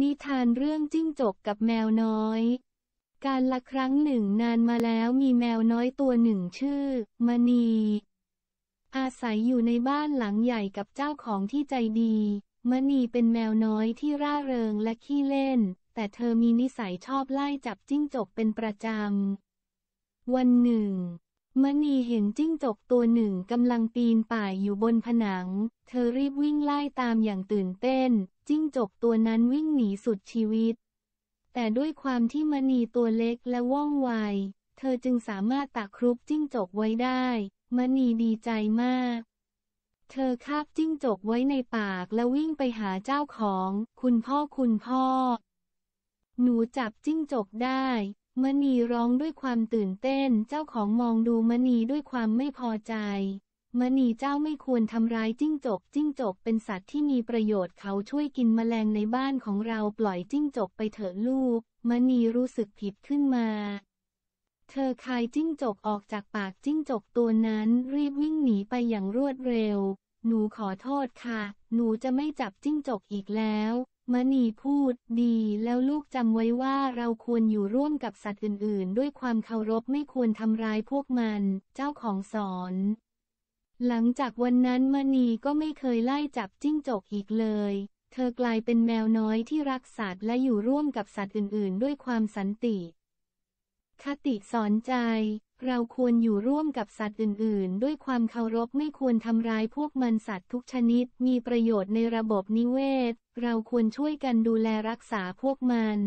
นิทานเรื่องจิ้งจกกับแมวน้อย การละครั้งหนึ่งนานมาแล้วมีแมวน้อยตัวหนึ่งชื่อ มณี อาศัยอยู่ในบ้านหลังใหญ่กับเจ้าของที่ใจดี มณีเป็นแมวน้อยที่ร่าเริงและขี้เล่น แต่เธอมีนิสัยชอบไล่จับจิ้งจกเป็นประจำวันหนึ่งมณีเห็นจิ้งจกตัวหนึ่งกำลังปีนป่ายอยู่บนผนัง เธอรีบวิ่งไล่ตามอย่างตื่นเต้น จิ้งจกตัวนั้นวิ่งหนีสุดชีวิต แต่ด้วยความที่มณีตัวเล็กและว่องไว เธอจึงสามารถตักครุบจิ้งจกไว้ได้ มณีดีใจมาก เธอคาบจิ้งจกไว้ในปากและวิ่งไปหาเจ้าของ คุณพ่อคุณพ่อ หนูจับจิ้งจกได้มณีร้องด้วยความตื่นเต้นเจ้าของมองดูมณีด้วยความไม่พอใจมณีเจ้าไม่ควรทำร้ายจิ้งจก จิ้งจกเป็นสัตว์ที่มีประโยชน์เขาช่วยกินแมลงในบ้านของเราปล่อยจิ้งจกไปเถอะลูก มณีรู้สึกผิดขึ้นมา เธอคายจิ้งจกออกจากปากจิ้งจกตัวนั้นรีบวิ่งหนีไปอย่างรวดเร็วหนูขอโทษค่ะ หนูจะไม่จับจิ้งจกอีกแล้ว มณีพูดดีแล้วลูกจำไว้ว่าเราควรอยู่ร่วมกับสัตว์อื่น ๆ ด้วยความเคารพ ไม่ควรทำร้ายพวกมัน เจ้าของสอน หลังจากวันนั้นมณีก็ไม่เคยไล่จับจิ้งจกอีกเลย เธอกลายเป็นแมวน้อยที่รักสัตว์และอยู่ร่วมกับสัตว์อื่น ๆ ด้วยความสันติ คติสอนใจเราควรอยู่ร่วมกับสัตว์อื่นๆ ด้วยความเคารพไม่ควรทำร้ายพวกมันสัตว์ทุกชนิด มีประโยชน์ในระบบนิเวศ เราควรช่วยกันดูแลรักษาพวกมัน